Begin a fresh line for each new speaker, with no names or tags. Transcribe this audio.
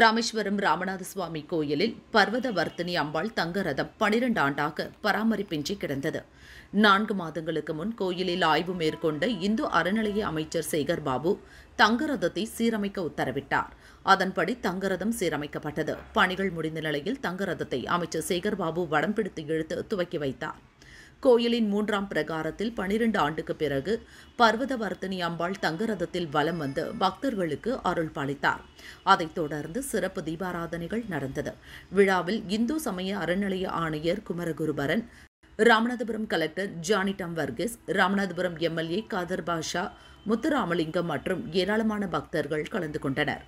ராமேஸ்வரம் ராமநாத சுவாமி கோயிலில் பர்வத வர்த்தினி அம்பாள் தங்க ரதம் பனிரெண்டு ஆண்டாக பராமரிப்பின்றி கிடந்தது நான்கு மாதங்களுக்கு முன் கோயிலில் ஆய்வு மேற்கொண்ட இந்து அறநிலைய அமைச்சர் சேகர் பாபு தங்க ரதத்தை சீரமைக்க உத்தரவிட்டார் அதன்படி தங்கரதம் சீரமைக்கப்பட்டது பணிகள் முடிந்த நிலையில் தங்க ரதத்தை அமைச்சர் சேகர் பாபு வடம் பிடித்து இழுத்து துவக்கி வைத்தார் கோயிலின் மூன்றாம் பிரகாரத்தில் பனிரெண்டு ஆண்டுக்கு பிறகு பர்வதவர்த்தினி அம்பாள் தங்கரதத்தில் வலம் வந்து பக்தர்களுக்கு அருள் பாலித்தார் அதைத் தொடர்ந்து சிறப்பு தீபாராதனைகள் நடந்தது விழாவில் இந்து சமய அறநிலைய ஆணையர் குமரகுருபரன் ராமநாதபுரம் கலெக்டர் ஜானி டம் ராமநாதபுரம் எம்எல்ஏ காதர் பாஷா முத்துராமலிங்கம் மற்றும் ஏராளமான பக்தர்கள் கலந்து கொண்டனர்